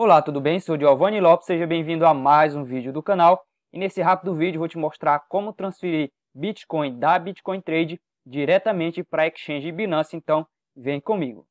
Olá, tudo bem? Sou Giovanni Lopes, seja bem-vindo a mais um vídeo do canal. E nesse rápido vídeo vou te mostrar como transferir Bitcoin da Bitcoin Trade diretamente para a Exchange Binance, então vem comigo.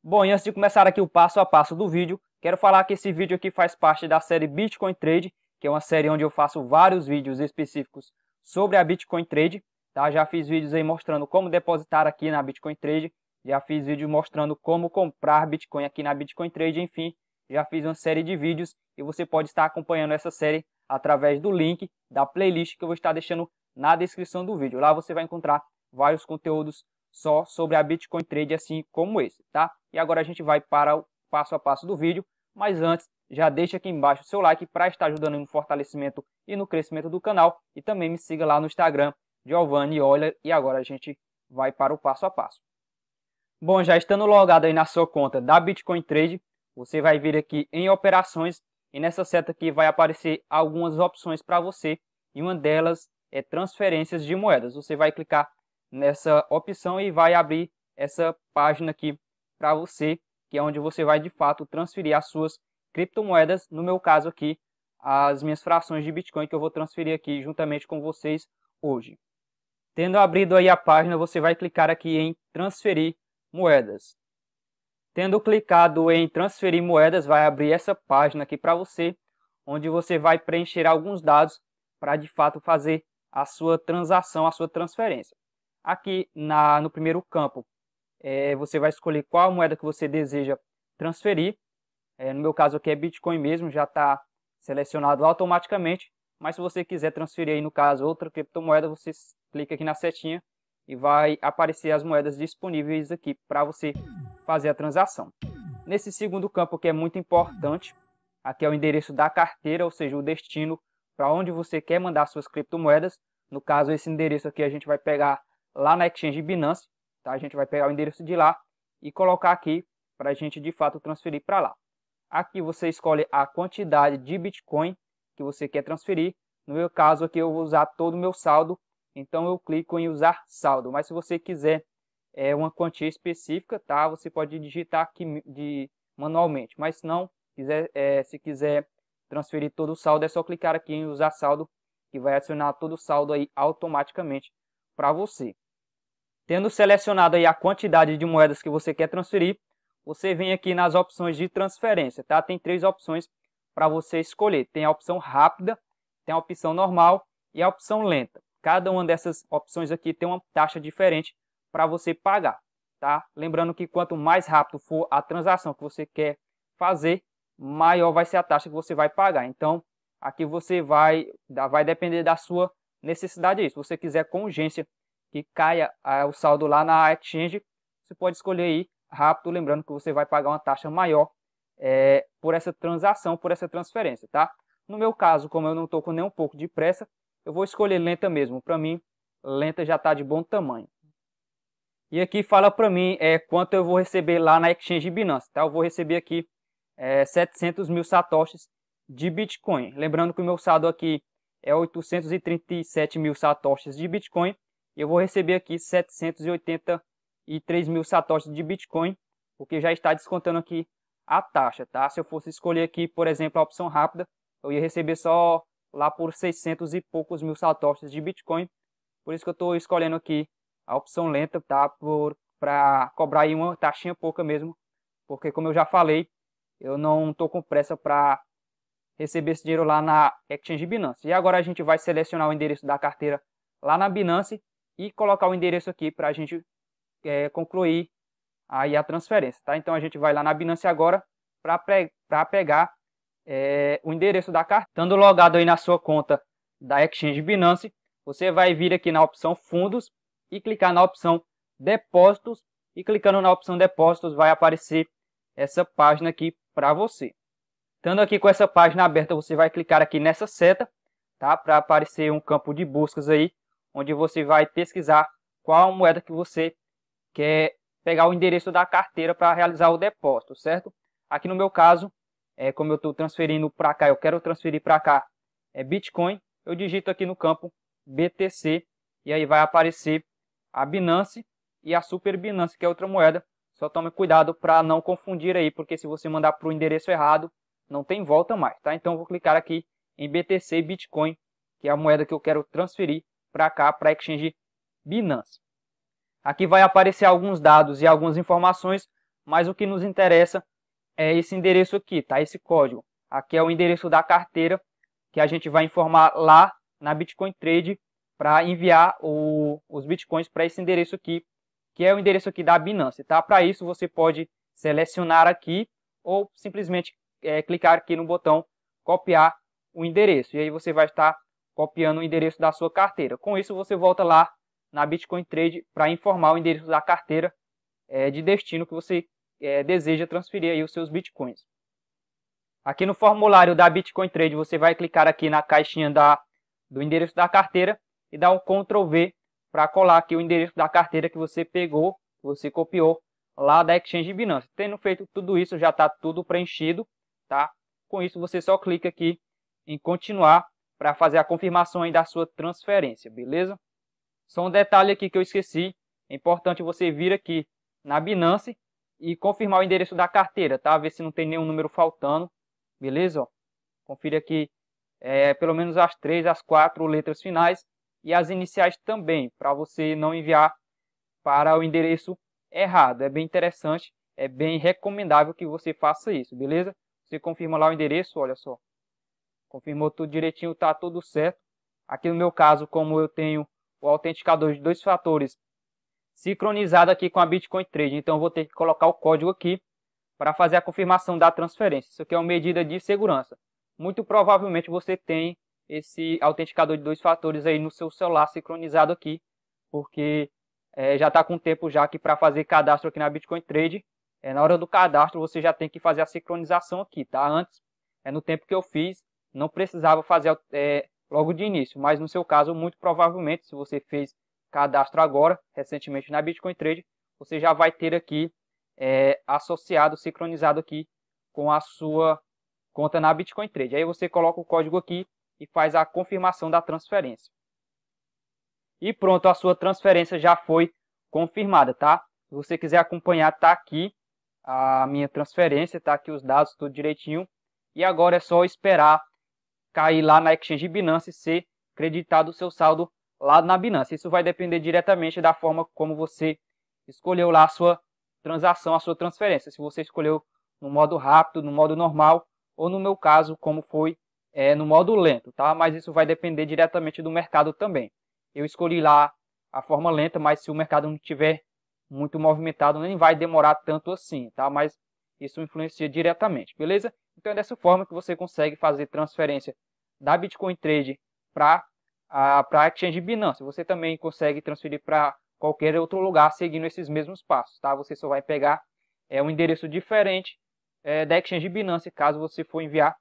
Bom, e antes de começar aqui o passo a passo do vídeo, quero falar que esse vídeo aqui faz parte da série Bitcoin Trade, que é uma série onde eu faço vários vídeos específicos sobre a Bitcoin Trade, tá? Já fiz vídeos aí mostrando como depositar aqui na Bitcoin Trade, já fiz vídeos mostrando como comprar Bitcoin aqui na Bitcoin Trade, enfim, já fiz uma série de vídeos e você pode estar acompanhando essa série através do link da playlist que eu vou estar deixando na descrição do vídeo. Lá você vai encontrar vários conteúdos só sobre a Bitcoin Trade, assim como esse, tá? E agora a gente vai para o passo a passo do vídeo, mas antes já deixa aqui embaixo o seu like para estar ajudando no fortalecimento e no crescimento do canal. E também me siga lá no Instagram, Giovanni Olha. E agora a gente vai para o passo a passo. Bom, já estando logado aí na sua conta da Bitcoin Trade, você vai vir aqui em operações e nessa seta aqui vai aparecer algumas opções para você e uma delas é transferências de moedas. Você vai clicar nessa opção e vai abrir essa página aqui para você, que é onde você vai de fato transferir as suas criptomoedas, no meu caso aqui, as minhas frações de Bitcoin que eu vou transferir aqui juntamente com vocês hoje. Tendo abrido aí a página, você vai clicar aqui em transferir moedas. Tendo clicado em transferir moedas, vai abrir essa página aqui para você, onde você vai preencher alguns dados para de fato fazer a sua transação, a sua transferência. Aqui na, no primeiro campo, é, você vai escolher qual moeda que você deseja transferir é, no meu caso aqui é Bitcoin mesmo, já está selecionado automaticamente. Mas se você quiser transferir aí, no caso, outra criptomoeda, você clica aqui na setinha e vai aparecer as moedas disponíveis aqui para você fazer a transação. Nesse segundo campo que é muito importante, aqui é o endereço da carteira, ou seja, o destino para onde você quer mandar suas criptomoedas. No caso, esse endereço aqui a gente vai pegar lá na Exchange Binance, tá? A gente vai pegar o endereço de lá e colocar aqui para a gente de fato transferir para lá. Aqui você escolhe a quantidade de Bitcoin que você quer transferir. No meu caso aqui eu vou usar todo o meu saldo, então eu clico em usar saldo. Mas se você quiser é, uma quantia específica, tá? Você pode digitar aqui de, manualmente. Mas se não quiser, é, se quiser transferir todo o saldo, é só clicar aqui em usar saldo, que vai adicionar todo o saldo aí automaticamente para você. Tendo selecionado aí a quantidade de moedas que você quer transferir, você vem aqui nas opções de transferência, tá? Tem três opções para você escolher. Tem a opção rápida, tem a opção normal e a opção lenta. Cada uma dessas opções aqui tem uma taxa diferente para você pagar, tá? Lembrando que quanto mais rápido for a transação que você quer fazer, maior vai ser a taxa que você vai pagar. Então, aqui você vai, vai depender da sua necessidade Se você quiser com urgência que caia ah, o saldo lá na exchange, você pode escolher aí rápido, lembrando que você vai pagar uma taxa maior é, por essa transação, por essa transferência, tá? No meu caso, como eu não estou com nem um pouco de pressa, eu vou escolher lenta mesmo. Para mim, lenta já está de bom tamanho. E aqui fala para mim é, quanto eu vou receber lá na Exchange Binance, tá? Eu vou receber aqui é, 700 mil satoshis de Bitcoin. Lembrando que o meu saldo aqui é 837 mil satoshis de Bitcoin. E eu vou receber aqui 780 e 3 mil satoshis de Bitcoin, porque já está descontando aqui a taxa, tá? Se eu fosse escolher aqui, por exemplo, a opção rápida, eu ia receber só lá por 600 e poucos mil satoshis de Bitcoin, por isso que eu estou escolhendo aqui a opção lenta, tá? Por para cobrar aí uma taxinha pouca mesmo, porque como eu já falei, eu não estou com pressa para receber esse dinheiro lá na Exchange Binance. E agora a gente vai selecionar o endereço da carteira lá na Binance e colocar o endereço aqui para a gente é, concluir aí a transferência, tá? Então a gente vai lá na Binance agora para pegar é, o endereço da carteira. Estando logado aí na sua conta da Exchange Binance, você vai vir aqui na opção Fundos e clicar na opção Depósitos e clicando na opção Depósitos vai aparecer essa página aqui para você. Estando aqui com essa página aberta, você vai clicar aqui nessa seta, tá? Para aparecer um campo de buscas aí, onde você vai pesquisar qual moeda que você que é pegar o endereço da carteira para realizar o depósito, certo? Aqui no meu caso, é, como eu estou transferindo para cá, eu quero transferir para cá é Bitcoin, eu digito aqui no campo BTC e aí vai aparecer a Binance e a Super Binance, que é outra moeda. Só tome cuidado para não confundir aí, porque se você mandar para o endereço errado, não tem volta mais, tá? Então eu vou clicar aqui em BTC Bitcoin, que é a moeda que eu quero transferir para cá, para a exchange Binance. Aqui vai aparecer alguns dados e algumas informações, mas o que nos interessa é esse endereço aqui, tá? Esse código. Aqui é o endereço da carteira que a gente vai informar lá na Bitcoin Trade para enviar o, os bitcoins para esse endereço aqui, que é o endereço aqui da Binance, tá? Para isso você pode selecionar aqui ou simplesmente é, clicar aqui no botão copiar o endereço. E aí você vai estar copiando o endereço da sua carteira. Com isso você volta lá na Bitcoin Trade para informar o endereço da carteira é, de destino que você é, deseja transferir aí os seus Bitcoins. Aqui no formulário da Bitcoin Trade, você vai clicar aqui na caixinha da, do endereço da carteira e dar um Ctrl V para colar aqui o endereço da carteira que você pegou, que você copiou lá da Exchange Binance. Tendo feito tudo isso, já está tudo preenchido, tá? Com isso, você só clica aqui em continuar para fazer a confirmação aí da sua transferência, beleza? Só um detalhe aqui que eu esqueci, é importante você vir aqui na Binance e confirmar o endereço da carteira, tá? Ver se não tem nenhum número faltando, beleza? Confira aqui é, pelo menos as três, as quatro letras finais e as iniciais também, para você não enviar para o endereço errado. É bem interessante, é bem recomendável que você faça isso, beleza? Você confirma lá o endereço, olha só. Confirmou tudo direitinho, tá tudo certo. Aqui no meu caso, como eu tenho o autenticador de dois fatores sincronizado aqui com a Bitcoin Trade. Então, vou ter que colocar o código aqui para fazer a confirmação da transferência. Isso aqui é uma medida de segurança. Muito provavelmente você tem esse autenticador de dois fatores aí no seu celular sincronizado aqui, porque é, já está com tempo já aqui para fazer cadastro aqui na Bitcoin Trade. É, na hora do cadastro você já tem que fazer a sincronização aqui, tá? Antes, é no tempo que eu fiz, não precisava fazer é, logo de início. Mas no seu caso, muito provavelmente, se você fez cadastro agora, recentemente na Bitcoin Trade, você já vai ter aqui é, associado, sincronizado aqui com a sua conta na Bitcoin Trade. Aí você coloca o código aqui e faz a confirmação da transferência. E pronto, a sua transferência já foi confirmada, tá? Se você quiser acompanhar, tá aqui a minha transferência, tá aqui os dados, tudo direitinho. E agora é só esperar cair lá na exchange Binance e ser creditado o seu saldo lá na Binance. Isso vai depender diretamente da forma como você escolheu lá a sua transação, a sua transferência. Se você escolheu no modo rápido, no modo normal, ou no meu caso, como foi é, no modo lento, tá? Mas isso vai depender diretamente do mercado também. Eu escolhi lá a forma lenta, mas se o mercado não tiver muito movimentado, nem vai demorar tanto assim, tá? Mas isso influencia diretamente, beleza? Então é dessa forma que você consegue fazer transferência da Bitcoin Trade para a Exchange Binance. Você também consegue transferir para qualquer outro lugar seguindo esses mesmos passos, tá? Você só vai pegar é, um endereço diferente é, da Exchange Binance caso você for enviar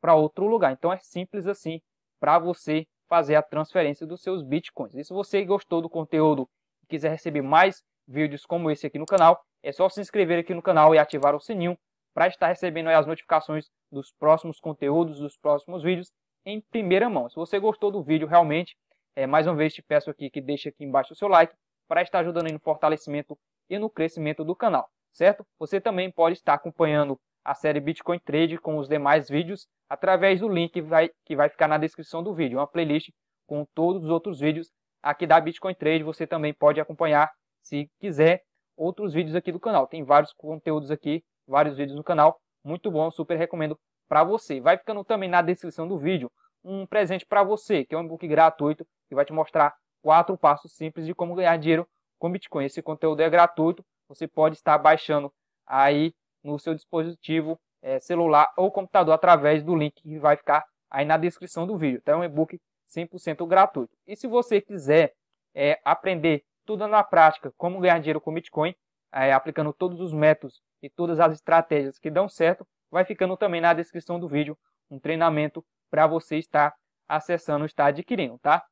para outro lugar. Então é simples assim para você fazer a transferência dos seus Bitcoins. E se você gostou do conteúdo e quiser receber mais vídeos como esse aqui no canal, é só se inscrever aqui no canal e ativar o sininho para estar recebendo as notificações dos próximos conteúdos, dos próximos vídeos em primeira mão. Se você gostou do vídeo realmente, é, mais uma vez te peço aqui que deixe aqui embaixo o seu like para estar ajudando no fortalecimento e no crescimento do canal, certo? Você também pode estar acompanhando a série Bitcoin Trade com os demais vídeos através do link que vai, que vai ficar na descrição do vídeo, uma playlist com todos os outros vídeos aqui da Bitcoin Trade. Você também pode acompanhar, se quiser, outros vídeos aqui do canal. Tem vários conteúdos aqui, vários vídeos no canal. Muito bom, super recomendo para você. Vai ficando também na descrição do vídeo um presente para você, que é um e-book gratuito que vai te mostrar quatro passos simples de como ganhar dinheiro com Bitcoin. Esse conteúdo é gratuito, você pode estar baixando aí no seu dispositivo é, celular ou computador através do link que vai ficar aí na descrição do vídeo. Então é um e-book 100% gratuito. E se você quiser é, aprender tudo na prática, como ganhar dinheiro com Bitcoin, é, aplicando todos os métodos e todas as estratégias que dão certo, vai ficando também na descrição do vídeo um treinamento para você estar acessando, estar adquirindo, tá?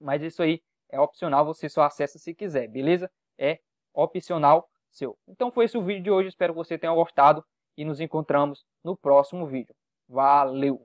Mas isso aí é opcional, você só acessa se quiser, beleza? É opcional seu. Então foi esse o vídeo de hoje, espero que você tenha gostado e nos encontramos no próximo vídeo. Valeu!